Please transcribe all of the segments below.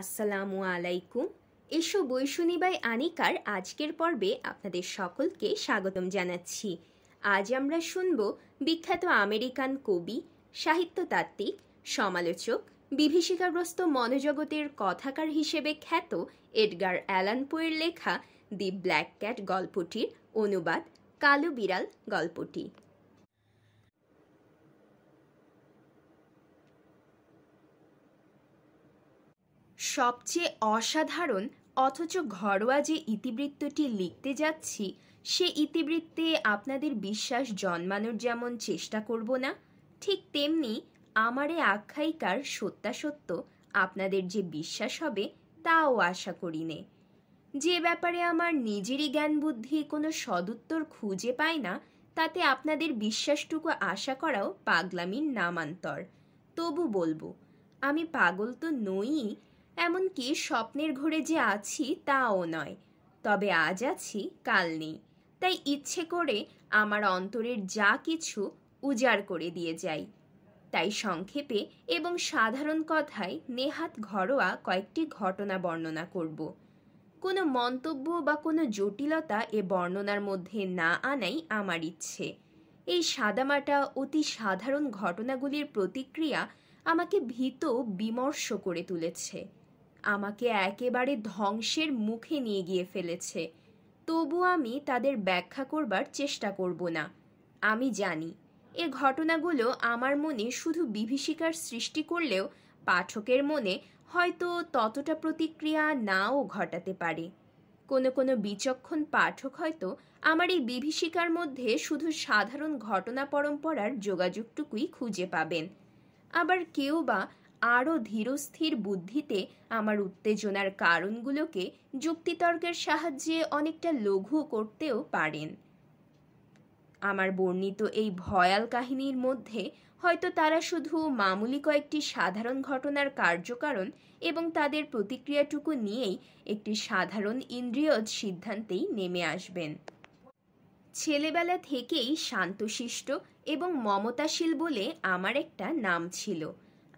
আসসালামু আলাইকুম এসো বৈশুনিবাই আনিকার আজকের পর্বে আপনাদের সকলকে স্বাগতম জানাচ্ছি আজ আমরা শুনব বিখ্যাত আমেরিকান কবি সাহিত্যতাত্ত্বিক সমালোচক বিভীষিকাগ্রস্ত মনোজগতের কথাকার হিসেবে খ্যাত এডগার অ্যালান পোয়ের লেখা দি ব্ল্যাক ক্যাট গল্পটির অনুবাদ কালো বিড়াল গল্পটি সবচেয়ে অসাধারণ অথচ ঘরোয়া যে ইতিবৃত্তটি লিখতে যাচ্ছি সে ইতিবৃত্তে আপনাদের বিশ্বাস জন্মানোর যেমন চেষ্টা করব না ঠিক তেমনি আমার এ আখ্যায়িকার সত্যাসত্য আপনাদের যে বিশ্বাস হবে তাও আশা করি নে যে ব্যাপারে আমার নিজেরই জ্ঞান বুদ্ধি কোনো সদুত্তর খুঁজে পায় না তাতে আপনাদের বিশ্বাসটুকু আশা করাও পাগলামির নামান্তর তবু বলবো আমি পাগল তো নই এমনকি স্বপ্নের ঘরে যে আছি তাও নয় তবে আজ আছি কাল নেই তাই ইচ্ছে করে আমার অন্তরের যা কিছু উজাড় করে দিয়ে যাই তাই সংক্ষেপে এবং সাধারণ কথায় নেহাত ঘরোয়া কয়েকটি ঘটনা বর্ণনা করব কোনো মন্তব্য বা কোনো জটিলতা এ বর্ণনার মধ্যে না আনাই আমার ইচ্ছে এই সাদামাটা অতি সাধারণ ঘটনাগুলির প্রতিক্রিয়া আমাকে ভীত বিমর্ষ করে তুলেছে আমাকে একেবারে ধ্বংসের মুখে নিয়ে গিয়ে ফেলেছে তবু আমি তাদের ব্যাখ্যা করবার চেষ্টা করব না আমি জানি এ ঘটনাগুলো আমার মনে শুধু বিভীষিকার সৃষ্টি করলেও পাঠকের মনে হয়তো ততটা প্রতিক্রিয়া নাও ঘটাতে পারে কোনো কোনো বিচক্ষণ পাঠক হয়তো আমার এই বিভীষিকার মধ্যে শুধু সাধারণ ঘটনা পরম্পরার যোগাযোগটুকুই খুঁজে পাবেন আবার কেউ বা আরও ধীরস্থির বুদ্ধিতে আমার উত্তেজনার কারণগুলোকে যুক্তিতর্কের সাহায্যে অনেকটা লঘু করতেও পারেন আমার বর্ণিত এই ভয়াল কাহিনীর মধ্যে হয়তো তারা শুধু মামুলি কয়েকটি সাধারণ ঘটনার কার্যকারণ এবং তাদের প্রতিক্রিয়াটুকু নিয়েই একটি সাধারণ ইন্দ্রিয়জ সিদ্ধান্তেই নেমে আসবেন ছেলেবেলা থেকেই শান্তশিষ্ট এবং মমতাশীল বলে আমার একটা নাম ছিল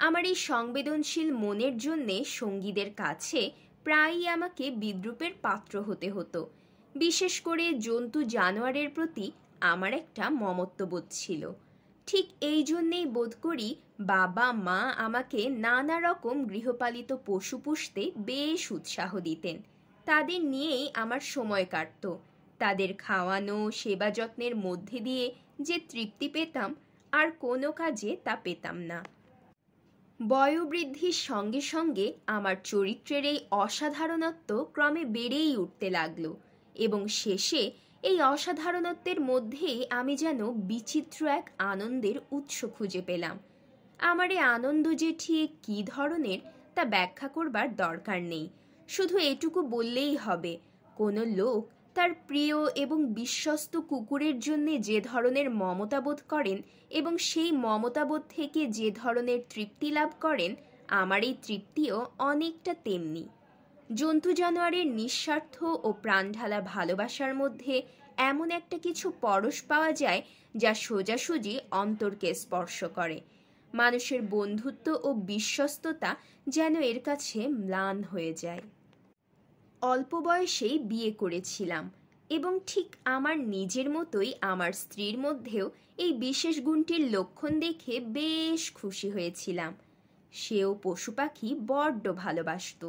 আমার এই সংবেদনশীল মনের জন্যে সঙ্গীদের কাছে প্রায়ই আমাকে বিদ্রুপের পাত্র হতে হতো বিশেষ করে জন্তু জানোয়ারের প্রতি আমার একটা মমত্ববোধ ছিল ঠিক এই জন্যেই বোধ করি বাবা মা আমাকে নানা রকম গৃহপালিত পশু পুষতে বেশ উৎসাহ দিতেন তাদের নিয়েই আমার সময় কাটত তাদের খাওয়ানো সেবা যত্নের মধ্যে দিয়ে যে তৃপ্তি পেতাম আর কোনো কাজে তা পেতাম না বয়োবৃদ্ধির সঙ্গে সঙ্গে আমার চরিত্রের এই অসাধারণত্ব ক্রমে বেড়েই উঠতে লাগলো এবং শেষে এই অসাধারণত্বের মধ্যেই আমি যেন বিচিত্র এক আনন্দের উৎস খুঁজে পেলাম আমার এই আনন্দ যে ঠিক কী ধরনের তা ব্যাখ্যা করবার দরকার নেই শুধু এটুকু বললেই হবে কোনো লোক তার প্রিয় এবং বিশ্বস্ত কুকুরের জন্য যে ধরনের মমতাবোধ করেন এবং সেই মমতাবোধ থেকে যে ধরনের তৃপ্তি লাভ করেন আমার এই তৃপ্তিও অনেকটা তেমনি জন্তু জানোয়ারের নিঃস্বার্থ ও প্রাণঢালা ভালোবাসার মধ্যে এমন একটা কিছু পরশ পাওয়া যায় যা সোজাসুজি অন্তরকে স্পর্শ করে মানুষের বন্ধুত্ব ও বিশ্বস্ততা যেন এর কাছে ম্লান হয়ে যায় অল্প বয়সেই বিয়ে করেছিলাম এবং ঠিক আমার নিজের মতোই আমার স্ত্রীর মধ্যেও এই বিশেষ গুণটির লক্ষণ দেখে বেশ খুশি হয়েছিলাম সেও পশু পাখি বড্ড ভালোবাসত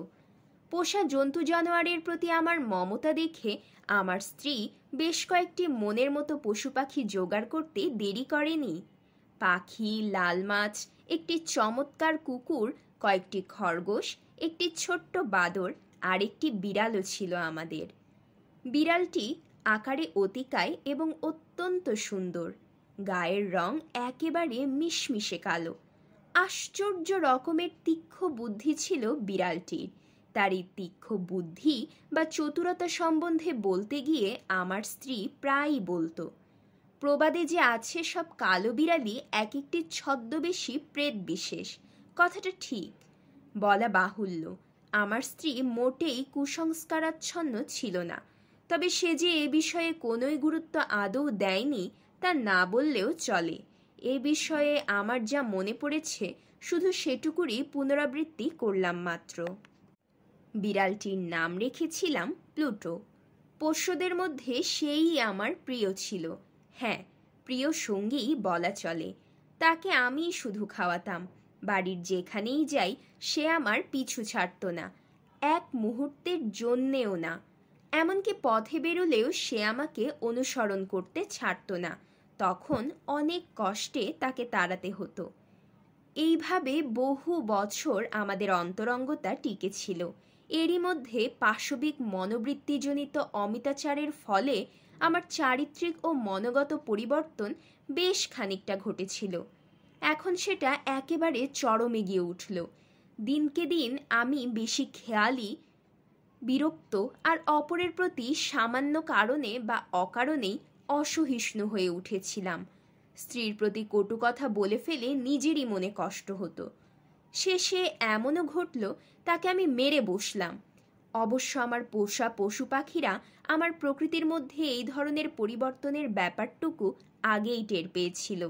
পোষা জন্তু জানোয়ারের প্রতি আমার মমতা দেখে আমার স্ত্রী বেশ কয়েকটি মনের মতো পশু পাখি জোগাড় করতে দেরি করেনি পাখি লাল মাছ একটি চমৎকার কুকুর কয়েকটি খরগোশ একটি ছোট্ট বাদর আরেকটি বিড়ালও ছিল আমাদের বিড়ালটি আকারে অতিকায় এবং অত্যন্ত সুন্দর গায়ের রং একেবারে মিশমিশে কালো আশ্চর্য রকমের তীক্ষ্ণ বুদ্ধি ছিল বিড়ালটির তার এই তীক্ষ্ণ বুদ্ধি বা চতুরতা সম্বন্ধে বলতে গিয়ে আমার স্ত্রী প্রায়ই বলতো প্রবাদে যে আছে সব কালো বিড়ালি এক একটি ছদ্মবেশী প্রেত বিশেষ কথাটা ঠিক বলা বাহুল্য আমার স্ত্রী মোটেই কুসংস্কারাচ্ছন্ন ছিল না তবে সে যে এ বিষয়ে কোনোই গুরুত্ব আদৌ দেয়নি তা না বললেও চলে এ বিষয়ে আমার যা মনে পড়েছে শুধু সেটুকুরই পুনরাবৃত্তি করলাম মাত্র বিড়ালটির নাম রেখেছিলাম প্লুটো পোষ্যদের মধ্যে সেই আমার প্রিয় ছিল হ্যাঁ প্রিয় সঙ্গী বলা চলে তাকে আমি শুধু খাওয়াতাম বাড়ির যেখানেই যাই সে আমার পিছু ছাড়ত না এক মুহূর্তের জন্যেও না এমনকি পথে বেরোলেও সে আমাকে অনুসরণ করতে ছাড়ত না তখন অনেক কষ্টে তাকে তাড়াতে হতো এইভাবে বহু বছর আমাদের অন্তরঙ্গতা টিকে ছিল এরই মধ্যে পাশবিক মনোবৃত্তিজনিত অমিতাচারের ফলে আমার চারিত্রিক ও মনোগত পরিবর্তন বেশ খানিকটা ঘটেছিল এখন সেটা একেবারে চরমে গিয়ে উঠল দিনকে দিন আমি বেশি খেয়ালি বিরক্ত আর অপরের প্রতি সামান্য কারণে বা অকারণেই অসহিষ্ণু হয়ে উঠেছিলাম স্ত্রীর প্রতি কটু কথা বলে ফেলে নিজেরই মনে কষ্ট হতো শেষে এমনও ঘটল তাকে আমি মেরে বসলাম অবশ্য আমার পোষা পশু পাখিরা আমার প্রকৃতির মধ্যে এই ধরনের পরিবর্তনের ব্যাপারটুকু আগেই টের পেয়েছিল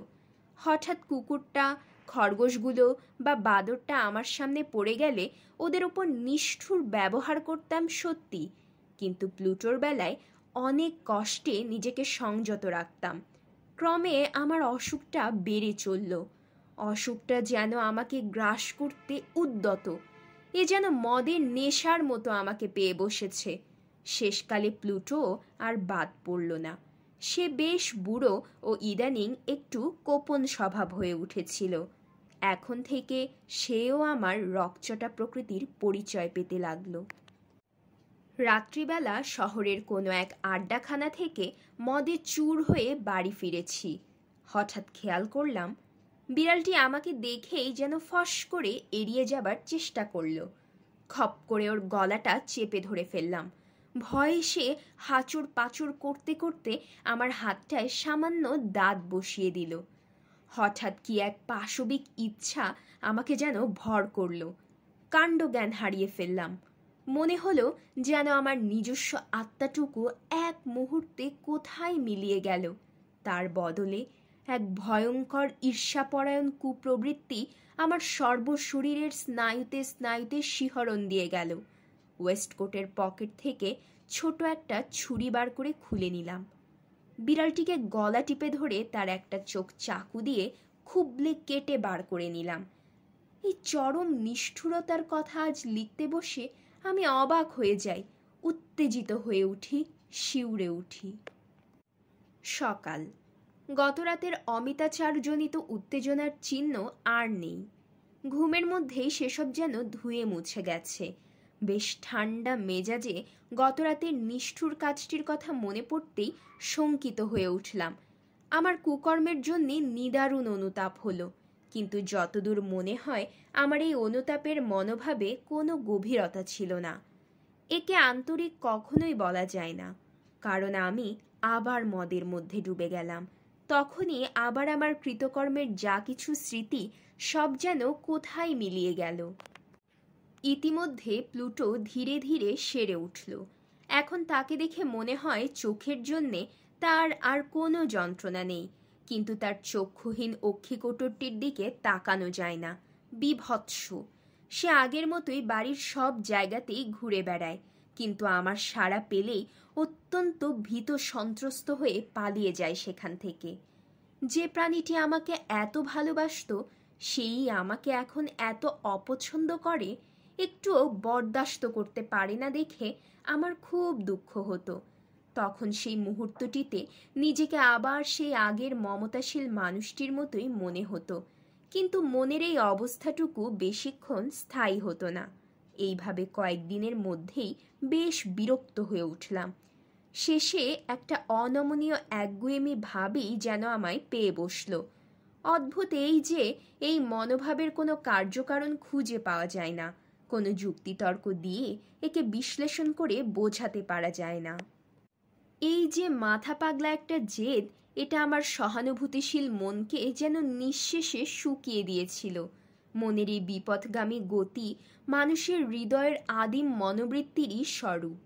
হঠাৎ কুকুরটা খরগোশগুলো বা বাঁদরটা আমার সামনে পড়ে গেলে ওদের ওপর নিষ্ঠুর ব্যবহার করতাম সত্যি কিন্তু প্লুটোর বেলায় অনেক কষ্টে নিজেকে সংযত রাখতাম ক্রমে আমার অসুখটা বেড়ে চলল অসুখটা যেন আমাকে গ্রাস করতে উদ্যত এ যেন মদের নেশার মতো আমাকে পেয়ে বসেছে শেষকালে প্লুটো আর বাদ পড়ল না সে বেশ বুড়ো ও ইদানিং একটু কোপন স্বভাব হয়ে উঠেছিল এখন থেকে সেও আমার রকচটা প্রকৃতির পরিচয় পেতে লাগল রাত্রিবেলা শহরের কোনো এক আড্ডাখানা থেকে মদে চুর হয়ে বাড়ি ফিরেছি হঠাৎ খেয়াল করলাম বিড়ালটি আমাকে দেখেই যেন ফস করে এড়িয়ে যাবার চেষ্টা করল খপ করে ওর গলাটা চেপে ধরে ফেললাম ভয়ে সে হাঁচুর পাচুর করতে করতে আমার হাতটায় সামান্য দাঁত বসিয়ে দিল হঠাৎ কি এক পাশবিক ইচ্ছা আমাকে যেন ভর করল কাণ্ড জ্ঞান হারিয়ে ফেললাম মনে হলো যেন আমার নিজস্ব আত্মাটুকু এক মুহূর্তে কোথায় মিলিয়ে গেল তার বদলে এক ভয়ঙ্কর ঈর্ষাপরায়ণ কুপ্রবৃত্তি আমার সর্বশরীরের স্নায়ুতে স্নায়ুতে শিহরণ দিয়ে গেল ওয়েস্টকোটের পকেট থেকে ছোট একটা ছুরি বার করে খুলে নিলাম বিড়ালটিকে গলা টিপে ধরে তার একটা চোখ চাকু দিয়ে খুবলে কেটে বার করে নিলাম এই চরম নিষ্ঠুরতার কথা আজ লিখতে বসে আমি অবাক হয়ে যাই উত্তেজিত হয়ে উঠি শিউরে উঠি সকাল গতরাতের অমিতাচারজনিত উত্তেজনার চিহ্ন আর নেই ঘুমের মধ্যেই সেসব যেন ধুয়ে মুছে গেছে বেশ ঠান্ডা মেজাজে গতরাতের নিষ্ঠুর কাজটির কথা মনে পড়তেই শঙ্কিত হয়ে উঠলাম আমার কুকর্মের জন্যে নিদারুণ অনুতাপ হলো কিন্তু যতদূর মনে হয় আমার এই অনুতাপের মনোভাবে কোনো গভীরতা ছিল না একে আন্তরিক কখনোই বলা যায় না কারণ আমি আবার মদের মধ্যে ডুবে গেলাম তখনই আবার আমার কৃতকর্মের যা কিছু স্মৃতি সব যেন কোথায় মিলিয়ে গেল ইতিমধ্যে প্লুটো ধীরে ধীরে সেরে উঠল এখন তাকে দেখে মনে হয় চোখের জন্যে তার আর কোনো যন্ত্রণা নেই কিন্তু তার চক্ষুহীন অক্ষিকোটরটির দিকে তাকানো যায় না বিভৎস সে আগের মতোই বাড়ির সব জায়গাতেই ঘুরে বেড়ায় কিন্তু আমার সাড়া পেলেই অত্যন্ত ভীত সন্ত্রস্ত হয়ে পালিয়ে যায় সেখান থেকে যে প্রাণীটি আমাকে এত ভালোবাসত সেই আমাকে এখন এত অপছন্দ করে একটুও বরদাস্ত করতে পারে না দেখে আমার খুব দুঃখ হতো তখন সেই মুহূর্তটিতে নিজেকে আবার সেই আগের মমতাশীল মানুষটির মতোই মনে হতো কিন্তু মনের এই অবস্থাটুকু বেশিক্ষণ স্থায়ী হতো না এইভাবে কয়েকদিনের মধ্যেই বেশ বিরক্ত হয়ে উঠলাম শেষে একটা অনমনীয় একগুয়েমি ভাবেই যেন আমায় পেয়ে বসল অদ্ভুত এই যে এই মনোভাবের কোনো কার্যকারণ খুঁজে পাওয়া যায় না কোনো যুক্তিতর্ক দিয়ে একে বিশ্লেষণ করে বোঝাতে পারা যায় না এই যে মাথা পাগলা একটা জেদ এটা আমার সহানুভূতিশীল মনকে যেন নিঃশেষে শুকিয়ে দিয়েছিল মনের এই বিপথগামী গতি মানুষের হৃদয়ের আদিম মনোবৃত্তিরই স্বরূপ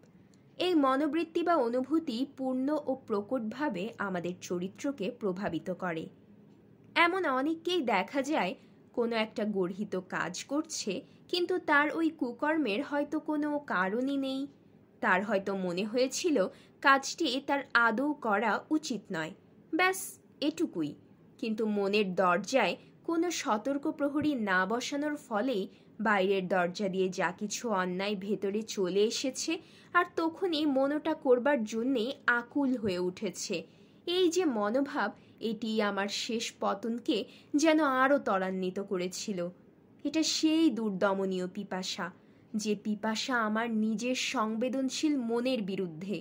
এই মনোবৃত্তি বা অনুভূতি পূর্ণ ও প্রকটভাবে আমাদের চরিত্রকে প্রভাবিত করে এমন অনেককেই দেখা যায় কোনো একটা গর্হিত কাজ করছে কিন্তু তার ওই কুকর্মের হয়তো কোনো কারণই নেই তার হয়তো মনে হয়েছিল কাজটি তার আদৌ করা উচিত নয় ব্যাস এটুকুই কিন্তু মনের দরজায় কোনো সতর্ক প্রহরী না বসানোর ফলেই বাইরের দরজা দিয়ে যা কিছু অন্যায় ভেতরে চলে এসেছে আর তখনই মনটা করবার জন্যে আকুল হয়ে উঠেছে এই যে মনোভাব এটি আমার শেষ পতনকে যেন আরও ত্বরান্বিত করেছিল এটা সেই দুর্দমনীয় পিপাসা যে পিপাসা আমার নিজের সংবেদনশীল মনের বিরুদ্ধে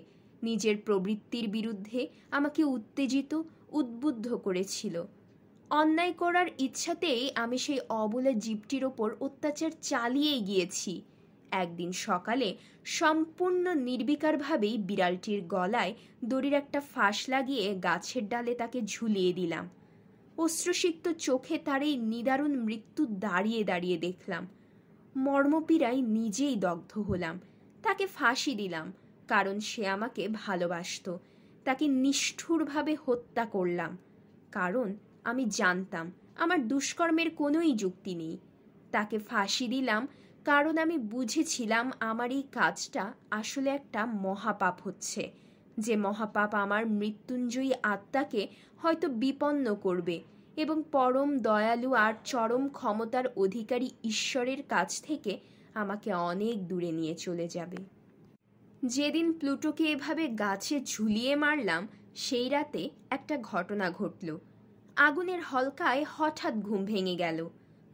নিজের প্রবৃত্তির বিরুদ্ধে আমাকে উত্তেজিত উদ্বুদ্ধ করেছিল অন্যায় করার ইচ্ছাতেই আমি সেই অবলা জীবটির ওপর অত্যাচার চালিয়ে গিয়েছি একদিন সকালে সম্পূর্ণ নির্বিকারভাবেই বিড়ালটির গলায় দড়ির একটা ফাঁস লাগিয়ে গাছের ডালে তাকে ঝুলিয়ে দিলাম অশ্রুসিক্ত চোখে তার এই নিদারুণ মৃত্যু দাঁড়িয়ে দাঁড়িয়ে দেখলাম মর্মপীড়ায় নিজেই দগ্ধ হলাম তাকে ফাঁসি দিলাম কারণ সে আমাকে ভালোবাসত তাকে নিষ্ঠুরভাবে হত্যা করলাম কারণ আমি জানতাম আমার দুষ্কর্মের কোনোই যুক্তি নেই তাকে ফাঁসি দিলাম কারণ আমি বুঝেছিলাম আমার এই কাজটা আসলে একটা মহাপাপ হচ্ছে যে মহাপাপ আমার মৃত্যুঞ্জয়ী আত্মাকে হয়তো বিপন্ন করবে এবং পরম দয়ালু আর চরম ক্ষমতার অধিকারী ঈশ্বরের কাছ থেকে আমাকে অনেক দূরে নিয়ে চলে যাবে যেদিন প্লুটোকে এভাবে গাছে ঝুলিয়ে মারলাম সেই রাতে একটা ঘটনা ঘটল আগুনের হলকায় হঠাৎ ঘুম ভেঙে গেল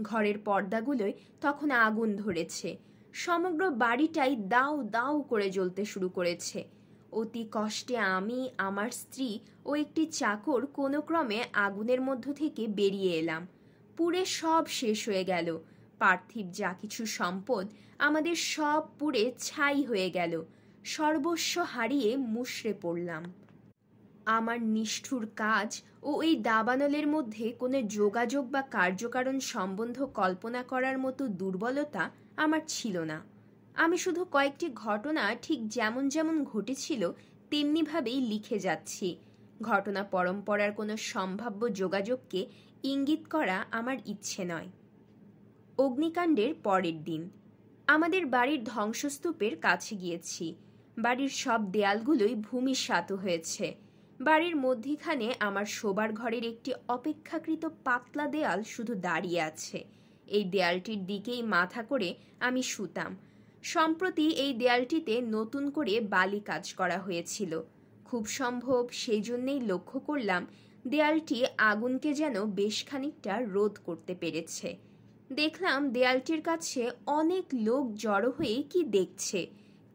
ঘরের পর্দাগুলোয় তখন আগুন ধরেছে সমগ্র বাড়িটাই দাও দাও করে জ্বলতে শুরু করেছে অতি কষ্টে আমি আমার স্ত্রী ও একটি চাকর কোনো ক্রমে আগুনের মধ্য থেকে বেরিয়ে এলাম পুড়ে সব শেষ হয়ে গেল পার্থিব যা কিছু সম্পদ আমাদের সব পুড়ে ছাই হয়ে গেল সর্বস্ব হারিয়ে মুশড়ে পড়লাম আমার নিষ্ঠুর কাজ ও এই দাবানলের মধ্যে কোনো যোগাযোগ বা কার্যকারণ সম্বন্ধ কল্পনা করার মতো দুর্বলতা আমার ছিল না আমি শুধু কয়েকটি ঘটনা ঠিক যেমন যেমন ঘটেছিল তেমনিভাবেই লিখে যাচ্ছি ঘটনা পরম্পরার কোনো সম্ভাব্য যোগাযোগকে ইঙ্গিত করা আমার ইচ্ছে নয় অগ্নিকাণ্ডের পরের দিন আমাদের বাড়ির ধ্বংসস্তূপের কাছে গিয়েছি বাড়ির সব দেয়ালগুলোই ভূমিসাত হয়েছে বাড়ির মধ্যিখানে আমার শোবার ঘরের একটি অপেক্ষাকৃত পাতলা দেয়াল শুধু দাঁড়িয়ে আছে এই দেয়ালটির দিকেই মাথা করে আমি শুতাম সম্প্রতি এই দেয়ালটিতে নতুন করে বালি কাজ করা হয়েছিল খুব সম্ভব সেই জন্যেই লক্ষ্য করলাম দেয়ালটি আগুনকে যেন বেশ খানিকটা রোধ করতে পেরেছে দেখলাম দেয়ালটির কাছে অনেক লোক জড়ো হয়ে কি দেখছে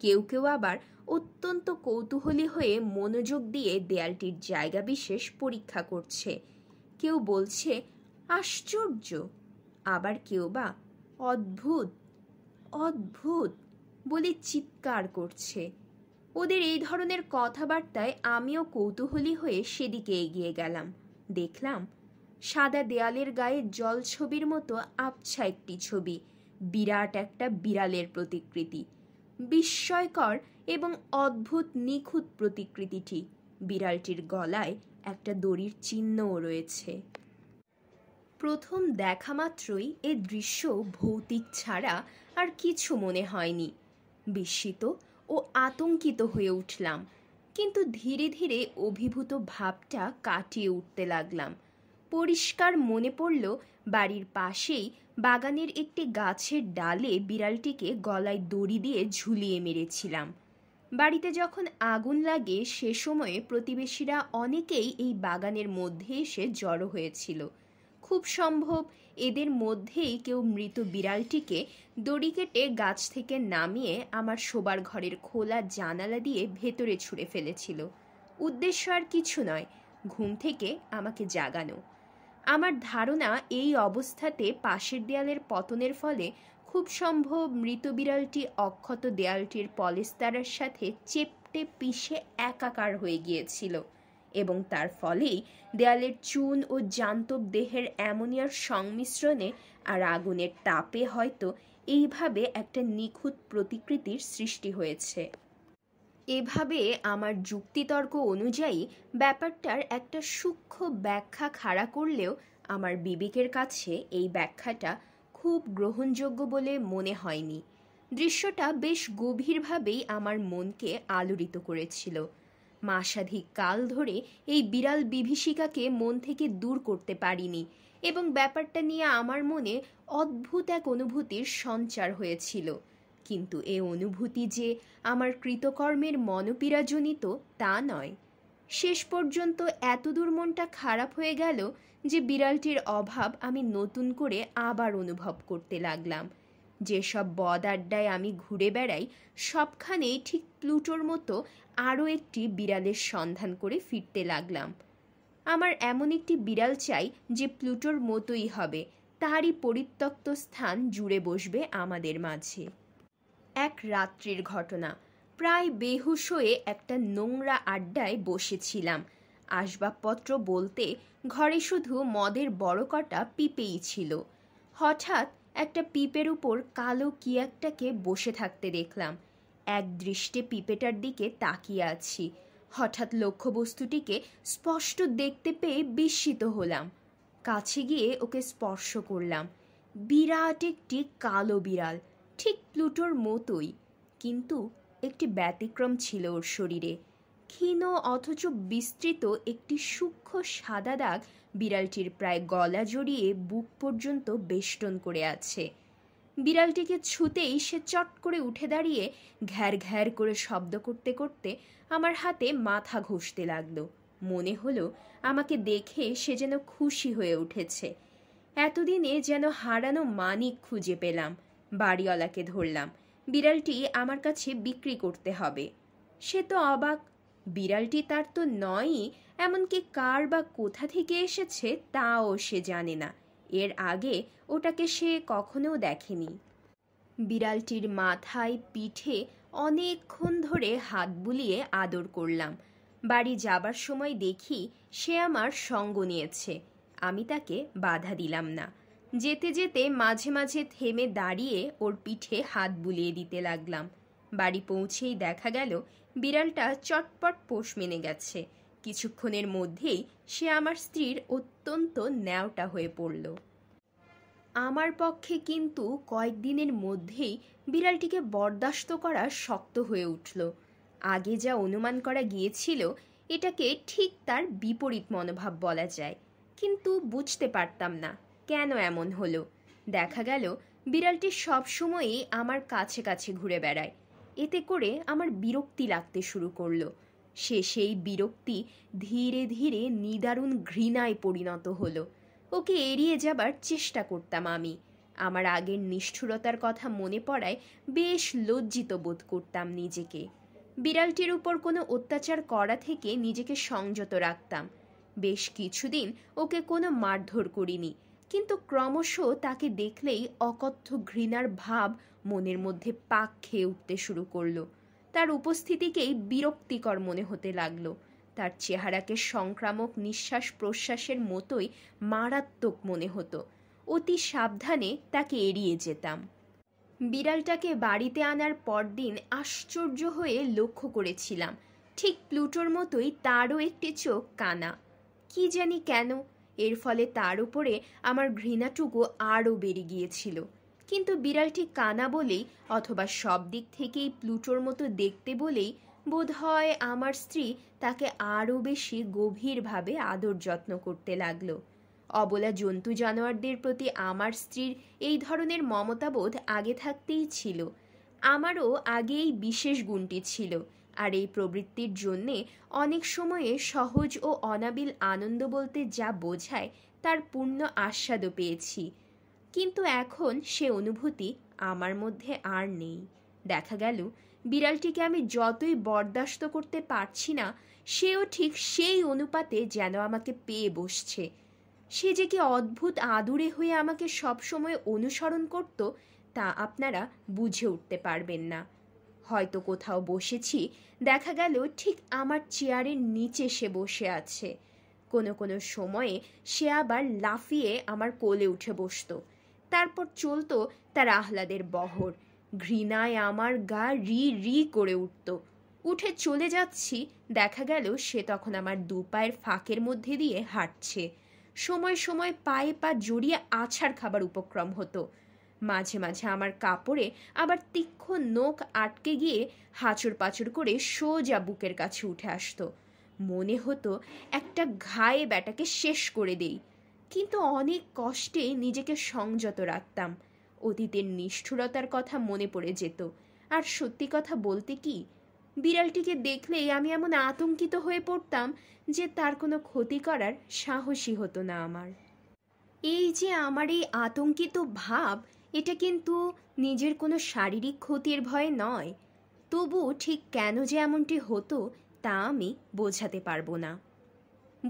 কেউ কেউ আবার অত্যন্ত কৌতূহলী হয়ে মনোযোগ দিয়ে দেয়ালটির জায়গা বিশেষ পরীক্ষা করছে কেউ বলছে আশ্চর্য আবার কেউ বা অদ্ভুত অদ্ভুত বলে চিৎকার করছে ওদের এই ধরনের কথাবার্তায় আমিও কৌতূহলী হয়ে সেদিকে এগিয়ে গেলাম দেখলাম সাদা দেয়ালের গায়ে জল ছবির মতো আবছা একটি ছবি বিরাট একটা বিড়ালের প্রতিকৃতি বিস্ময়কর এবং অদ্ভুত নিখুঁত প্রতিকৃতিটি বিড়ালটির গলায় একটা দড়ির চিহ্নও রয়েছে প্রথম দেখা মাত্রই এ দৃশ্য ভৌতিক ছাড়া আর কিছু মনে হয়নি বিস্মিত ও আতঙ্কিত হয়ে উঠলাম কিন্তু ধীরে ধীরে অভিভূত ভাবটা কাটিয়ে উঠতে লাগলাম পরিষ্কার মনে পড়ল বাড়ির পাশেই বাগানের একটি গাছের ডালে বিড়ালটিকে গলায় দড়ি দিয়ে ঝুলিয়ে মেরেছিলাম বাড়িতে যখন আগুন লাগে সে সময়ে প্রতিবেশীরা অনেকেই এই বাগানের মধ্যে এসে জড়ো হয়েছিল খুব সম্ভব এদের মধ্যেই কেউ মৃত বিড়ালটিকে দড়ি কেটে গাছ থেকে নামিয়ে আমার শোবার ঘরের খোলা জানালা দিয়ে ভেতরে ছুঁড়ে ফেলেছিল উদ্দেশ্য আর কিছু নয় ঘুম থেকে আমাকে জাগানো আমার ধারণা এই অবস্থাতে পাশের দেয়ালের পতনের ফলে খুব সম্ভব মৃত বিড়ালটি অক্ষত দেয়ালটির পলেস্তারার সাথে চেপটে পিষে একাকার হয়ে গিয়েছিল এবং তার ফলেই দেয়ালের চুন ও জান্তব দেহের অ্যামোনিয়ার সংমিশ্রণে আর আগুনের তাপে হয়তো এইভাবে একটা নিখুঁত প্রতিকৃতির সৃষ্টি হয়েছে এভাবে আমার যুক্তিতর্ক অনুযায়ী ব্যাপারটার একটা সূক্ষ্ম ব্যাখ্যা খাড়া করলেও আমার বিবেকের কাছে এই ব্যাখ্যাটা খুব গ্রহণযোগ্য বলে মনে হয়নি দৃশ্যটা বেশ গভীরভাবেই আমার মনকে আলোড়িত করেছিল মাসাধিক কাল ধরে এই বিড়াল বিভীষিকাকে মন থেকে দূর করতে পারিনি এবং ব্যাপারটা নিয়ে আমার মনে অদ্ভুত এক অনুভূতির সঞ্চার হয়েছিল কিন্তু এ অনুভূতি যে আমার কৃতকর্মের মনোপীড়াজনিত তা নয় শেষ পর্যন্ত এতদূর মনটা খারাপ হয়ে গেল যে বিড়ালটির অভাব আমি নতুন করে আবার অনুভব করতে লাগলাম যেসব বদ আড্ডায় আমি ঘুরে বেড়াই সবখানেই ঠিক প্লুটোর মতো আরও একটি বিড়ালের সন্ধান করে ফিরতে লাগলাম আমার এমন একটি বিড়াল চাই যে প্লুটোর মতোই হবে তারই পরিত্যক্ত স্থান জুড়ে বসবে আমাদের মাঝে এক রাত্রির ঘটনা প্রায় বেহুশ হয়ে একটা নোংরা আড্ডায় বসেছিলাম আসবাবপত্র বলতে ঘরে শুধু মদের বড় কটা পিপেই ছিল হঠাৎ একটা পিপের উপর কালো কি একটাকে বসে থাকতে দেখলাম এক দৃষ্টে পিপেটার দিকে তাকিয়ে আছি হঠাৎ লক্ষ্যবস্তুটিকে স্পষ্ট দেখতে পেয়ে বিস্মিত হলাম কাছে গিয়ে ওকে স্পর্শ করলাম বিরাট একটি কালো বিড়াল ঠিক প্লুটোর মতোই কিন্তু একটি ব্যতিক্রম ছিল ওর শরীরে ক্ষীণ অথচ বিস্তৃত একটি সূক্ষ্ম সাদা দাগ বিড়ালটির প্রায় গলা জড়িয়ে বুক পর্যন্ত বেষ্টন করে আছে বিড়ালটিকে ছুতেই সে চট করে উঠে দাঁড়িয়ে ঘ্যার ঘ্যার করে শব্দ করতে করতে আমার হাতে মাথা ঘষতে লাগলো মনে হলো আমাকে দেখে সে যেন খুশি হয়ে উঠেছে এতদিনে যেন হারানো মানিক খুঁজে পেলাম বাড়িওয়ালাকে ধরলাম বিড়ালটি আমার কাছে বিক্রি করতে হবে সে তো অবাক বিড়ালটি তার তো নয়ই এমনকি কার বা কোথা থেকে এসেছে তাও সে জানে না এর আগে ওটাকে সে কখনো দেখেনি বিড়ালটির মাথায় পিঠে অনেকক্ষণ ধরে হাত বুলিয়ে আদর করলাম বাড়ি যাবার সময় দেখি সে আমার সঙ্গ নিয়েছে আমি তাকে বাধা দিলাম না যেতে যেতে মাঝে মাঝে থেমে দাঁড়িয়ে ওর পিঠে হাত বুলিয়ে দিতে লাগলাম বাড়ি পৌঁছেই দেখা গেল বিড়ালটা চটপট পোষ মেনে গেছে কিছুক্ষণের মধ্যেই সে আমার স্ত্রীর অত্যন্ত ন্যাওটা হয়ে পড়ল আমার পক্ষে কিন্তু কয়েকদিনের মধ্যেই বিড়ালটিকে বরদাস্ত করা শক্ত হয়ে উঠল আগে যা অনুমান করা গিয়েছিল এটাকে ঠিক তার বিপরীত মনোভাব বলা যায় কিন্তু বুঝতে পারতাম না কেন এমন হলো দেখা গেল বিড়ালটি সবসময়ই আমার কাছে কাছে ঘুরে বেড়ায় এতে করে আমার বিরক্তি লাগতে শুরু করলো সে সেই বিরক্তি ধীরে ধীরে নিদারুণ ঘৃণায় পরিণত হলো ওকে এড়িয়ে যাবার চেষ্টা করতাম আমি আমার আগের নিষ্ঠুরতার কথা মনে পড়ায় বেশ লজ্জিত বোধ করতাম নিজেকে বিড়ালটির উপর কোনো অত্যাচার করা থেকে নিজেকে সংযত রাখতাম বেশ কিছুদিন ওকে কোনো মারধর করিনি কিন্তু ক্রমশ তাকে দেখলেই অকথ্য ঘৃণার ভাব মনের মধ্যে পাক খেয়ে উঠতে শুরু করলো তার উপস্থিতিকেই বিরক্তিকর মনে হতে লাগল তার চেহারাকে সংক্রামক নিঃশ্বাস প্রশ্বাসের মতোই মারাত্মক মনে হতো অতি সাবধানে তাকে এড়িয়ে যেতাম বিড়ালটাকে বাড়িতে আনার পরদিন আশ্চর্য হয়ে লক্ষ্য করেছিলাম ঠিক প্লুটোর মতোই তারও একটি চোখ কানা কি জানি কেন এর ফলে তার উপরে আমার ঘৃণাটুকু আরও বেড়ে গিয়েছিল কিন্তু বিড়ালটি কানা বলেই অথবা সব দিক থেকেই প্লুটোর মতো দেখতে বলেই বোধ হয় আমার স্ত্রী তাকে আরও বেশি গভীরভাবে আদর যত্ন করতে লাগলো অবলা জন্তু জানোয়ারদের প্রতি আমার স্ত্রীর এই ধরনের মমতাবোধ আগে থাকতেই ছিল আমারও আগে এই বিশেষ গুণটি ছিল আর এই প্রবৃত্তির জন্যে অনেক সময়ে সহজ ও অনাবিল আনন্দ বলতে যা বোঝায় তার পূর্ণ আস্বাদও পেয়েছি কিন্তু এখন সে অনুভূতি আমার মধ্যে আর নেই দেখা গেল বিড়ালটিকে আমি যতই বরদাস্ত করতে পারছি না সেও ঠিক সেই অনুপাতে যেন আমাকে পেয়ে বসছে সে যে কি অদ্ভুত আদুরে হয়ে আমাকে সবসময় অনুসরণ করত তা আপনারা বুঝে উঠতে পারবেন না হয়তো কোথাও বসেছি দেখা গেল ঠিক আমার চেয়ারের নিচে সে বসে আছে কোনো কোনো সময়ে সে আবার লাফিয়ে আমার কোলে উঠে বসতো তারপর চলত তার আহ্লাদের বহর ঘৃণায় আমার গা রি রি করে উঠত উঠে চলে যাচ্ছি দেখা গেল সে তখন আমার দু পায়ের ফাঁকের মধ্যে দিয়ে হাঁটছে সময় সময় পায়ে পা জড়িয়ে আছাড় খাবার উপক্রম হতো মাঝে মাঝে আমার কাপড়ে আবার তীক্ষ্ণ নোখ আটকে গিয়ে হাঁচড় পাচড় করে সোজা বুকের কাছে উঠে আসতো মনে হতো একটা ঘায়ে ব্যাটাকে শেষ করে দেই কিন্তু অনেক কষ্টে নিজেকে সংযত রাখতাম অতীতের নিষ্ঠুরতার কথা মনে পড়ে যেত আর সত্যি কথা বলতে কি বিড়ালটিকে দেখলেই আমি এমন আতঙ্কিত হয়ে পড়তাম যে তার কোনো ক্ষতি করার সাহসী হতো না আমার এই যে আমার এই আতঙ্কিত ভাব এটা কিন্তু নিজের কোনো শারীরিক ক্ষতির ভয় নয় তবু ঠিক কেন যে এমনটি হতো তা আমি বোঝাতে পারবো না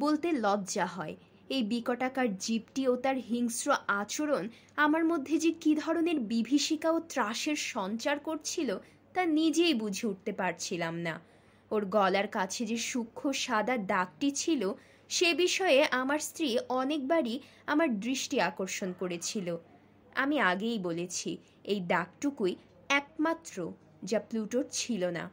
বলতে লজ্জা হয় এই বিকটাকার জীবটি ও তার হিংস্র আচরণ আমার মধ্যে যে কী ধরনের বিভীষিকা ও ত্রাসের সঞ্চার করছিল তা নিজেই বুঝে উঠতে পারছিলাম না ওর গলার কাছে যে সূক্ষ্ম সাদা দাগটি ছিল সে বিষয়ে আমার স্ত্রী অনেকবারই আমার দৃষ্টি আকর্ষণ করেছিল আমি আগেই বলেছি এই দাগটুকুই একমাত্র যা প্লুটোর ছিল না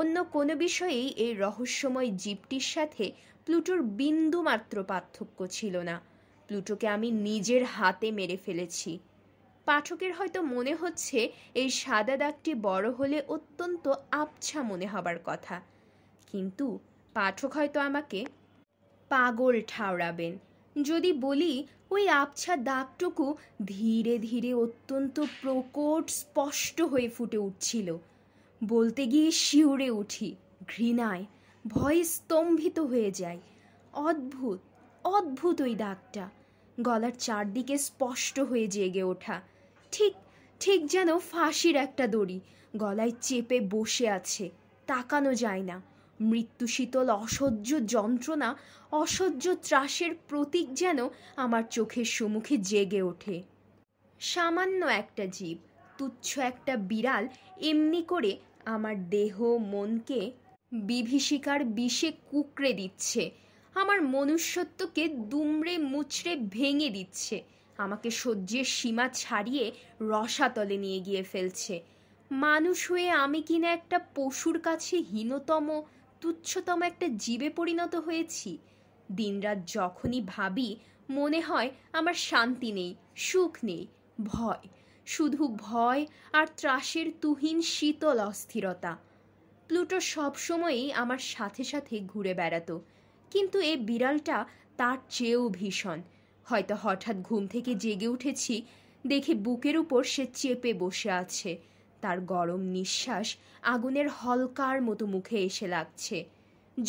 অন্য কোনো বিষয়েই এই রহস্যময় জীবটির সাথে প্লুটোর বিন্দু মাত্র পার্থক্য ছিল না প্লুটোকে আমি নিজের হাতে মেরে ফেলেছি পাঠকের হয়তো মনে হচ্ছে এই সাদা দাগটি বড় হলে অত্যন্ত আবছা মনে হবার কথা কিন্তু পাঠক হয়তো আমাকে পাগল ঠাওরাবেন যদি বলি ওই আবছা দাগটুকু ধীরে ধীরে অত্যন্ত প্রকট স্পষ্ট হয়ে ফুটে উঠছিল বলতে গিয়ে শিউরে উঠি ঘৃণায় ভয়ে স্তম্ভিত হয়ে যাই অদ্ভুত অদ্ভুত ওই ডাকটা গলার চারদিকে স্পষ্ট হয়ে জেগে ওঠা ঠিক ঠিক যেন ফাঁসির একটা দড়ি গলায় চেপে বসে আছে তাকানো যায় না মৃত্যু শীতল অসহ্য যন্ত্রণা অসহ্য ত্রাসের প্রতীক যেন আমার চোখের সম্মুখে জেগে ওঠে সামান্য একটা জীব তুচ্ছ একটা বিড়াল এমনি করে আমার দেহ মনকে বিভীষিকার বিষে কুকড়ে দিচ্ছে আমার মনুষ্যত্বকে দুমড়ে মুচড়ে ভেঙে দিচ্ছে আমাকে সহ্যের সীমা ছাড়িয়ে রসাতলে নিয়ে গিয়ে ফেলছে মানুষ হয়ে আমি কিনা একটা পশুর কাছে হীনতম তুচ্ছতম একটা জীবে পরিণত হয়েছি দিনরাত যখনই ভাবি মনে হয় আমার শান্তি নেই সুখ নেই ভয় শুধু ভয় আর ত্রাসের তুহিন শীতল অস্থিরতা প্লুটো সবসময়ই আমার সাথে সাথে ঘুরে বেড়াতো কিন্তু এ বিড়ালটা তার চেয়েও ভীষণ হয়তো হঠাৎ ঘুম থেকে জেগে উঠেছি দেখি বুকের উপর সে চেপে বসে আছে তার গরম নিঃশ্বাস আগুনের হলকার মতো মুখে এসে লাগছে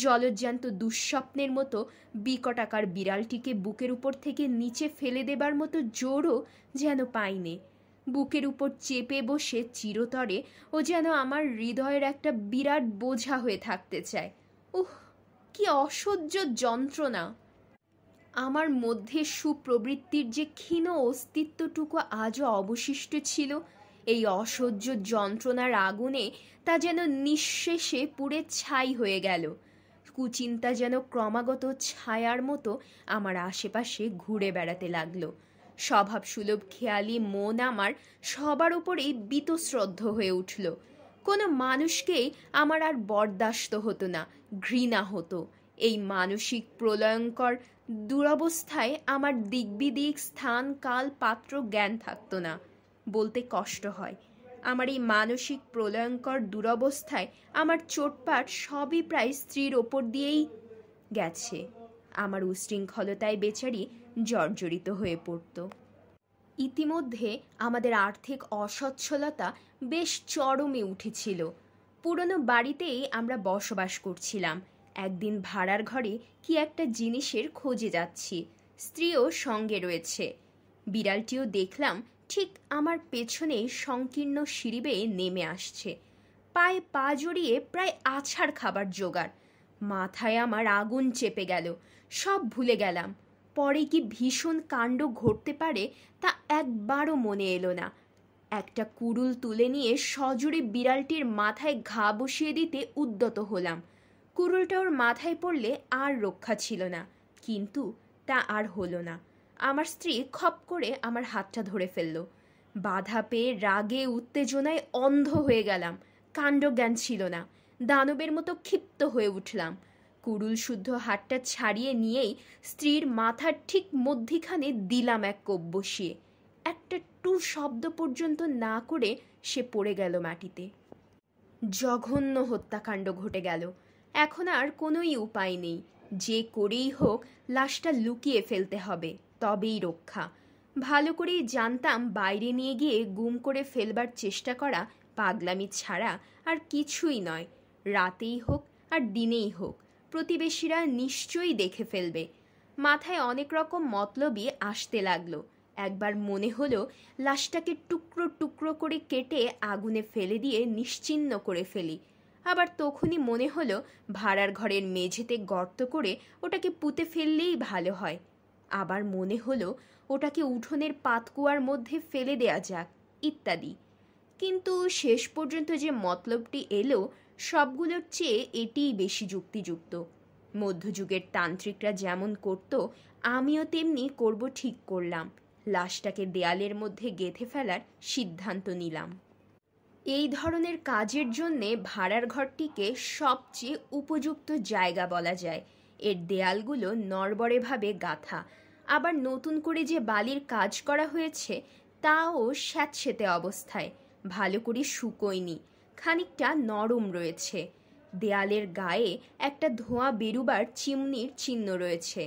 জলজ্যান্ত দুঃস্বপ্নের মতো বিকটাকার বিড়ালটিকে বুকের উপর থেকে নিচে ফেলে দেবার মতো জোরও যেন পাইনি বুকের উপর চেপে বসে চিরতরে ও যেন আমার হৃদয়ের একটা বিরাট বোঝা হয়ে থাকতে চায় উহ কি অসহ্য যন্ত্রণা আমার মধ্যে সুপ্রবৃত্তির যে ক্ষীণ অস্তিত্বটুকু আজও অবশিষ্ট ছিল এই অসহ্য যন্ত্রণার আগুনে তা যেন নিঃশেষে পুড়ে ছাই হয়ে গেল কুচিন্তা যেন ক্রমাগত ছায়ার মতো আমার আশেপাশে ঘুরে বেড়াতে লাগলো স্বভাব সুলভ খেয়ালি মন আমার সবার ওপরেই বীতশ্রদ্ধ হয়ে উঠল কোনো মানুষকেই আমার আর বরদাস্ত হতো না ঘৃণা হতো এই মানসিক প্রলয়ঙ্কর দুরবস্থায় আমার দিকবিদিক স্থান কাল পাত্র জ্ঞান থাকতো না বলতে কষ্ট হয় আমার এই মানসিক প্রলয়ঙ্কর দুরবস্থায় আমার চোটপাট সবই প্রায় স্ত্রীর ওপর দিয়েই গেছে আমার উশৃঙ্খলতায় বেচারি জর্জরিত হয়ে পড়ত ইতিমধ্যে আমাদের আর্থিক অসচ্ছলতা বেশ চরমে উঠেছিল পুরনো বাড়িতেই আমরা বসবাস করছিলাম একদিন ভাড়ার ঘরে কি একটা জিনিসের খোঁজে যাচ্ছি স্ত্রীও সঙ্গে রয়েছে বিড়ালটিও দেখলাম ঠিক আমার পেছনে সংকীর্ণ সিঁড়িবে নেমে আসছে পায়ে পা জড়িয়ে প্রায় আছাড় খাবার জোগাড় মাথায় আমার আগুন চেপে গেল সব ভুলে গেলাম পরে কি ভীষণ কাণ্ড ঘটতে পারে তা একবারও মনে এলো না একটা কুড়ুল তুলে নিয়ে সজোরে বিড়ালটির মাথায় ঘা বসিয়ে দিতে উদ্যত হলাম কুড়ুলটা ওর মাথায় পড়লে আর রক্ষা ছিল না কিন্তু তা আর হলো না আমার স্ত্রী খপ করে আমার হাতটা ধরে ফেলল বাধা পেয়ে রাগে উত্তেজনায় অন্ধ হয়ে গেলাম কাণ্ডজ্ঞান ছিল না দানবের মতো ক্ষিপ্ত হয়ে উঠলাম কুরুল শুদ্ধ হাটটা ছাড়িয়ে নিয়েই স্ত্রীর মাথার ঠিক মধ্যিখানে দিলাম এক কোপ বসিয়ে একটা টু শব্দ পর্যন্ত না করে সে পড়ে গেল মাটিতে জঘন্য হত্যাকাণ্ড ঘটে গেল এখন আর কোনোই উপায় নেই যে করেই হোক লাশটা লুকিয়ে ফেলতে হবে তবেই রক্ষা ভালো করেই জানতাম বাইরে নিয়ে গিয়ে গুম করে ফেলবার চেষ্টা করা পাগলামি ছাড়া আর কিছুই নয় রাতেই হোক আর দিনেই হোক প্রতিবেশীরা নিশ্চয়ই দেখে ফেলবে মাথায় অনেক রকম মতলবই আসতে লাগলো একবার মনে হলো লাশটাকে টুকরো টুকরো করে কেটে আগুনে ফেলে দিয়ে নিশ্চিন্ন করে ফেলি আবার তখনই মনে হলো ভাড়ার ঘরের মেঝেতে গর্ত করে ওটাকে পুঁতে ফেললেই ভালো হয় আবার মনে হলো ওটাকে উঠোনের পাতকুয়ার মধ্যে ফেলে দেয়া যাক ইত্যাদি কিন্তু শেষ পর্যন্ত যে মতলবটি এলো সবগুলোর চেয়ে এটিই বেশি যুক্তিযুক্ত মধ্যযুগের তান্ত্রিকরা যেমন করত আমিও তেমনি করব ঠিক করলাম লাশটাকে দেয়ালের মধ্যে গেঁথে ফেলার সিদ্ধান্ত নিলাম এই ধরনের কাজের জন্যে ভাড়ার ঘরটিকে সবচেয়ে উপযুক্ত জায়গা বলা যায় এর দেয়ালগুলো নরবরেভাবে গাথা আবার নতুন করে যে বালির কাজ করা হয়েছে তাও স্যাঁতসেতে অবস্থায় ভালো করে শুকোয়নি খানিকটা নরম রয়েছে দেয়ালের গায়ে একটা ধোঁয়া বেরুবার চিমনির চিহ্ন রয়েছে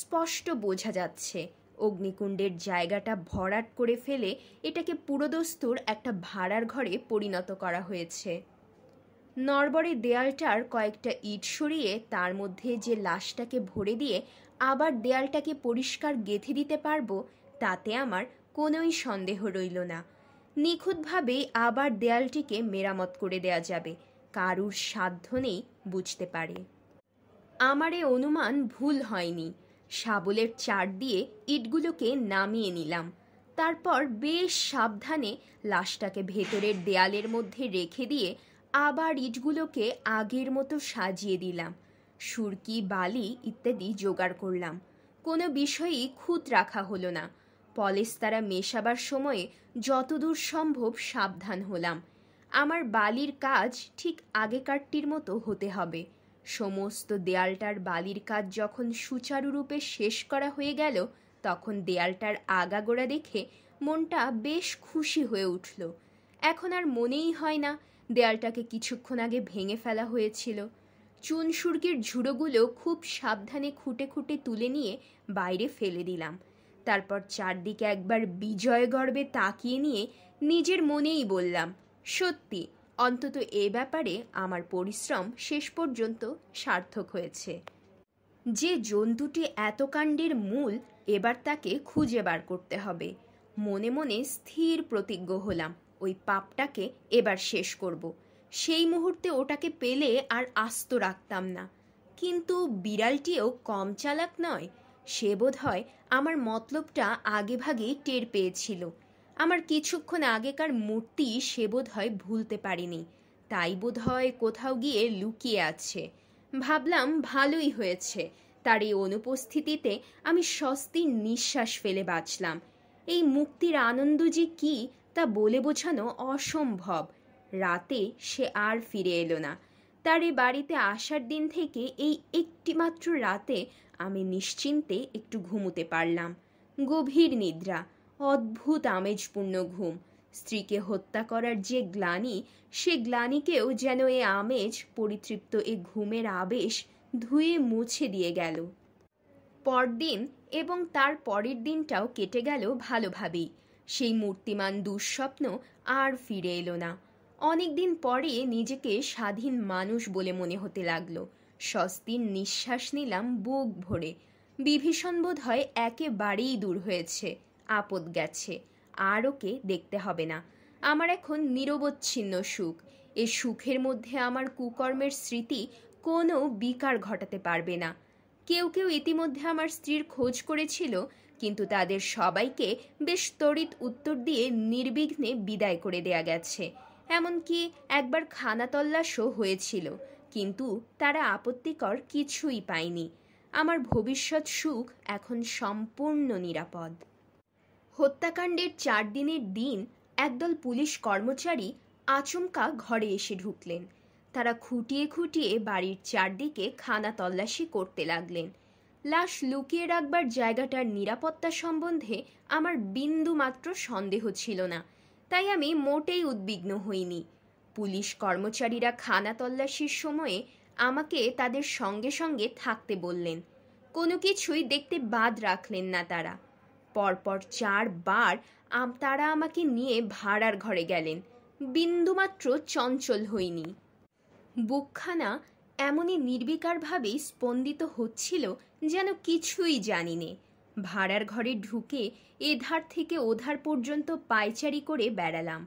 স্পষ্ট বোঝা যাচ্ছে অগ্নিকুণ্ডের জায়গাটা ভরাট করে ফেলে এটাকে পুরোদস্তুর একটা ভাড়ার ঘরে পরিণত করা হয়েছে নরবরে দেয়ালটার কয়েকটা ইট সরিয়ে তার মধ্যে যে লাশটাকে ভরে দিয়ে আবার দেয়ালটাকে পরিষ্কার গেঁথে দিতে পারবো তাতে আমার কোনোই সন্দেহ রইল না নিখুঁতভাবে আবার দেয়ালটিকে মেরামত করে দেয়া যাবে কারুর সাধ্য নেই বুঝতে পারে আমার এ অনুমান ভুল হয়নি শাবলের চার দিয়ে ইটগুলোকে নামিয়ে নিলাম তারপর বেশ সাবধানে লাশটাকে ভেতরের দেয়ালের মধ্যে রেখে দিয়ে আবার ইটগুলোকে আগের মতো সাজিয়ে দিলাম সুরকি বালি ইত্যাদি জোগাড় করলাম কোনো বিষয়েই খুঁত রাখা হলো না পলেস্তারা মেশাবার সময়ে যতদূর সম্ভব সাবধান হলাম আমার বালির কাজ ঠিক আগেকারটির মতো হতে হবে সমস্ত দেয়ালটার বালির কাজ যখন সুচারুরূপে শেষ করা হয়ে গেল তখন দেয়ালটার আগাগোড়া দেখে মনটা বেশ খুশি হয়ে উঠল এখন আর মনেই হয় না দেয়ালটাকে কিছুক্ষণ আগে ভেঙে ফেলা হয়েছিল চুন সুরকির ঝুড়োগুলো খুব সাবধানে খুঁটে খুঁটে তুলে নিয়ে বাইরে ফেলে দিলাম তারপর চারদিকে একবার বিজয় গর্বে তাকিয়ে নিয়ে নিজের মনেই বললাম সত্যি অন্তত এ ব্যাপারে আমার পরিশ্রম শেষ পর্যন্ত সার্থক হয়েছে যে জন্তুটি এত কাণ্ডের মূল এবার তাকে খুঁজে বার করতে হবে মনে মনে স্থির প্রতিজ্ঞ হলাম ওই পাপটাকে এবার শেষ করব সেই মুহূর্তে ওটাকে পেলে আর আস্ত রাখতাম না কিন্তু বিড়ালটিও কম চালাক নয় সে বোধ হয় আমার মতলবটা আগেভাগেই টের পেয়েছিল আমার কিছুক্ষণ আগেকার মূর্তি সে বোধ হয় ভুলতে পারিনি তাই বোধ হয় কোথাও গিয়ে লুকিয়ে আছে ভাবলাম ভালোই হয়েছে তার এই অনুপস্থিতিতে আমি স্বস্তির নিঃশ্বাস ফেলে বাঁচলাম এই মুক্তির আনন্দ যে কি তা বলে বোঝানো অসম্ভব রাতে সে আর ফিরে এলো না তার এ বাড়িতে আসার দিন থেকে এই একটিমাত্র রাতে আমি নিশ্চিন্তে একটু ঘুমুতে পারলাম গভীর নিদ্রা অদ্ভুত আমেজপূর্ণ ঘুম স্ত্রীকে হত্যা করার যে গ্লানি সে গ্লানিকেও যেন এ আমেজ পরিতৃপ্ত এ ঘুমের আবেশ ধুয়ে মুছে দিয়ে গেল পরদিন এবং তার পরের দিনটাও কেটে গেল ভালোভাবেই সেই মূর্তিমান দুঃস্বপ্ন আর ফিরে এলো না অনেকদিন পরে নিজেকে স্বাধীন মানুষ বলে মনে হতে লাগলো স্বস্তির নিঃশ্বাস নিলাম বুক ভরে বিভীষণ বোধ হয় একেবারেই দূর হয়েছে আপদ গেছে আর ওকে দেখতে হবে না আমার এখন নিরবচ্ছিন্ন সুখ এ সুখের মধ্যে আমার কুকর্মের স্মৃতি কোনো বিকার ঘটাতে পারবে না কেউ কেউ ইতিমধ্যে আমার স্ত্রীর খোঁজ করেছিল কিন্তু তাদের সবাইকে বেশ তড়িৎ উত্তর দিয়ে নির্বিঘ্নে বিদায় করে দেয়া গেছে এমনকি একবার খানা তল্লাশও হয়েছিল কিন্তু তারা আপত্তিকর কিছুই পায়নি আমার ভবিষ্যৎ সুখ এখন সম্পূর্ণ নিরাপদ হত্যাকাণ্ডের চার দিনের দিন একদল পুলিশ কর্মচারী আচমকা ঘরে এসে ঢুকলেন তারা খুঁটিয়ে খুঁটিয়ে বাড়ির চারদিকে খানা তল্লাশি করতে লাগলেন লাশ লুকিয়ে রাখবার জায়গাটার নিরাপত্তা সম্বন্ধে আমার বিন্দু মাত্র সন্দেহ ছিল না তাই আমি মোটেই উদ্বিগ্ন হইনি পুলিশ কর্মচারীরা খানা তল্লাশির সময়ে আমাকে তাদের সঙ্গে সঙ্গে থাকতে বললেন কোনো কিছুই দেখতে বাদ রাখলেন না তারা পরপর চারবার তারা আমাকে নিয়ে ভাড়ার ঘরে গেলেন বিন্দুমাত্র চঞ্চল হইনি বুকখানা এমনই নির্বিকারভাবেই স্পন্দিত হচ্ছিল যেন কিছুই জানি নে ভাড়ার ঘরে ঢুকে এধার থেকে ওধার পর্যন্ত পায়চারি করে বেড়ালাম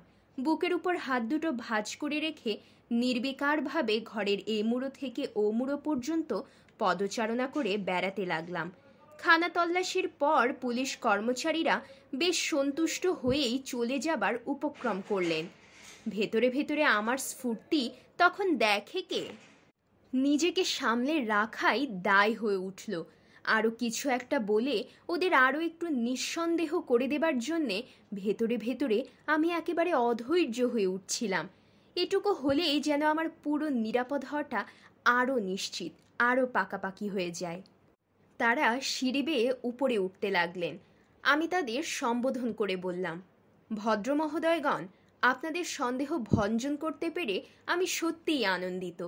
বুকের উপর হাত দুটো ভাঁজ করে রেখে নির্বিকারভাবে ঘরের এ মুড়ো থেকে ও মুড়ো পর্যন্ত পদচারণা করে বেড়াতে লাগলাম খানা তল্লাশির পর পুলিশ কর্মচারীরা বেশ সন্তুষ্ট হয়েই চলে যাবার উপক্রম করলেন ভেতরে ভেতরে আমার স্ফূর্তি তখন দেখে কে নিজেকে সামলে রাখাই দায় হয়ে উঠল আরও কিছু একটা বলে ওদের আরও একটু নিঃসন্দেহ করে দেবার জন্যে ভেতরে ভেতরে আমি একেবারে অধৈর্য হয়ে উঠছিলাম এটুকু হলেই যেন আমার পুরো নিরাপদ হওয়াটা আরও নিশ্চিত আরও পাকাপাকি হয়ে যায় তারা সিঁড়ি বেয়ে উপরে উঠতে লাগলেন আমি তাদের সম্বোধন করে বললাম ভদ্রমহোদয়গণ আপনাদের সন্দেহ ভঞ্জন করতে পেরে আমি সত্যিই আনন্দিত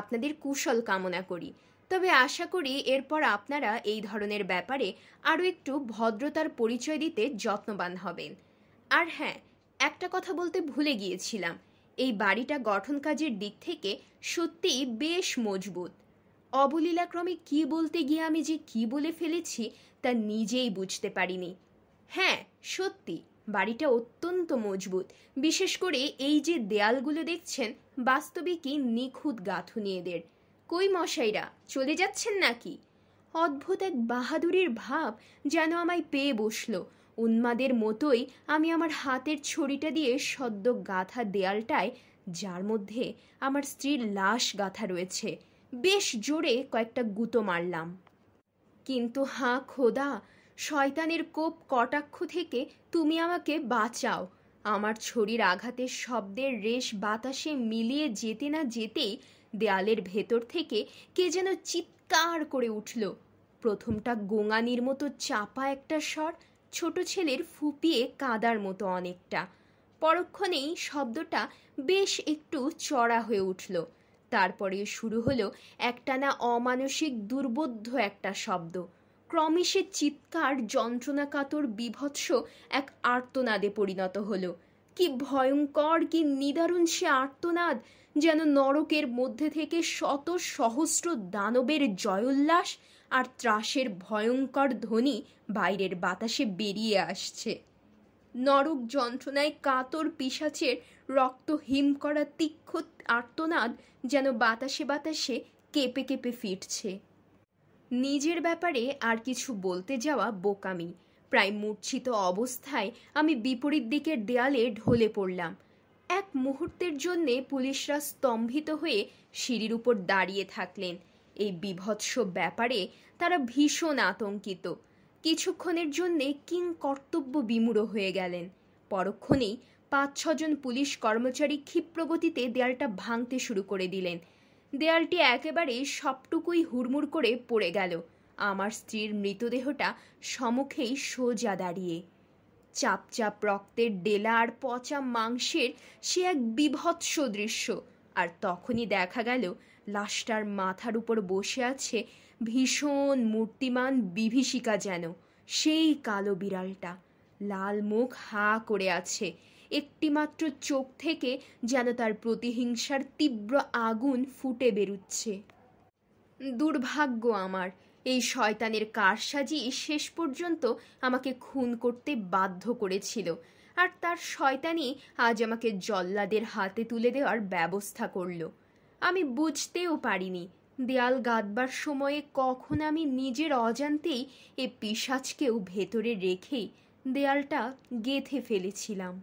আপনাদের কুশল কামনা করি তবে আশা করি এরপর আপনারা এই ধরনের ব্যাপারে আরও একটু ভদ্রতার পরিচয় দিতে যত্নবান হবেন আর হ্যাঁ একটা কথা বলতে ভুলে গিয়েছিলাম এই বাড়িটা গঠন কাজের দিক থেকে সত্যিই বেশ মজবুত অবলীলাক্রমে কি বলতে গিয়ে আমি যে কি বলে ফেলেছি তা নিজেই বুঝতে পারিনি হ্যাঁ সত্যি বাড়িটা অত্যন্ত মজবুত বিশেষ করে এই যে দেয়ালগুলো দেখছেন বাস্তবিকই নিখুঁত গাঁথুনি এদের কই মশাইরা চলে যাচ্ছেন নাকি অদ্ভুত এক বাহাদুরির ভাব যেন আমায় পেয়ে বসল উন্মাদের মতোই আমি আমার হাতের ছড়িটা দিয়ে সদ্য গাথা দেয়ালটায় যার মধ্যে আমার স্ত্রীর লাশ গাথা রয়েছে বেশ জোরে কয়েকটা গুঁতো মারলাম কিন্তু হাঁ খোদা শয়তানের কোপ কটাক্ষ থেকে তুমি আমাকে বাঁচাও আমার ছড়ির আঘাতের শব্দের রেশ বাতাসে মিলিয়ে যেতে না যেতেই দেয়ালের ভেতর থেকে কে যেন চিৎকার করে উঠল প্রথমটা গোঙানির মতো চাপা একটা স্বর ছোট ছেলের ফুপিয়ে কাদার মতো অনেকটা পরক্ষণেই শব্দটা বেশ একটু চড়া হয়ে উঠল তারপরে শুরু হলো একটানা অমানসিক দুর্বোধ্য একটা শব্দ ক্রমে সে চিৎকার যন্ত্রণাকাতর বিভৎস এক আর্তনাদে পরিণত হলো কি ভয়ঙ্কর কি নিদারুণ সে আর্তনাদ যেন নরকের মধ্যে থেকে শত সহস্র দানবের জয়োল্লাস আর ত্রাসের ভয়ঙ্কর ধ্বনি বাইরের বাতাসে বেরিয়ে আসছে নরক যন্ত্রণায় কাতর পিসাচের রক্ত হিম করা তীক্ষ্ণ আর্তনাদ যেন বাতাসে বাতাসে কেঁপে কেঁপে ফিরছে নিজের ব্যাপারে আর কিছু বলতে যাওয়া বোকামি প্রায় মূর্ছিত অবস্থায় আমি বিপরীত দিকের দেয়ালে ঢলে পড়লাম এক মুহূর্তের জন্যে পুলিশরা স্তম্ভিত হয়ে সিঁড়ির উপর দাঁড়িয়ে থাকলেন এই বিভৎস ব্যাপারে তারা ভীষণ আতঙ্কিত কিছুক্ষণের জন্যে কিং কর্তব্য বিমূঢ় হয়ে গেলেন পরক্ষণেই পাঁচ ছজন পুলিশ কর্মচারী ক্ষিপ্রগতিতে দেয়ালটা ভাঙতে শুরু করে দিলেন দেয়ালটি একেবারে সবটুকুই হুড়মুড় করে পড়ে গেল আমার স্ত্রীর মৃতদেহটা সমুখেই সোজা দাঁড়িয়ে চাপচাপ রক্তের ডেলা আর পচা মাংসের সে এক বিভৎস দৃশ্য আর তখনই দেখা গেল লাশটার মাথার উপর বসে আছে ভীষণ মূর্তিমান বিভীষিকা যেন সেই কালো বিড়ালটা লাল মুখ হা করে আছে একটিমাত্র চোখ থেকে যেন তার প্রতিহিংসার তীব্র আগুন ফুটে বেরুচ্ছে দুর্ভাগ্য আমার এই শয়তানের কারসাজি শেষ পর্যন্ত আমাকে খুন করতে বাধ্য করেছিল আর তার শয়তানি আজ আমাকে জল্লাদের হাতে তুলে দেওয়ার ব্যবস্থা করল আমি বুঝতেও পারিনি দেয়াল গাদবার সময়ে কখন আমি নিজের অজান্তেই এ পিসাজকেও ভেতরে রেখেই দেয়ালটা গেথে ফেলেছিলাম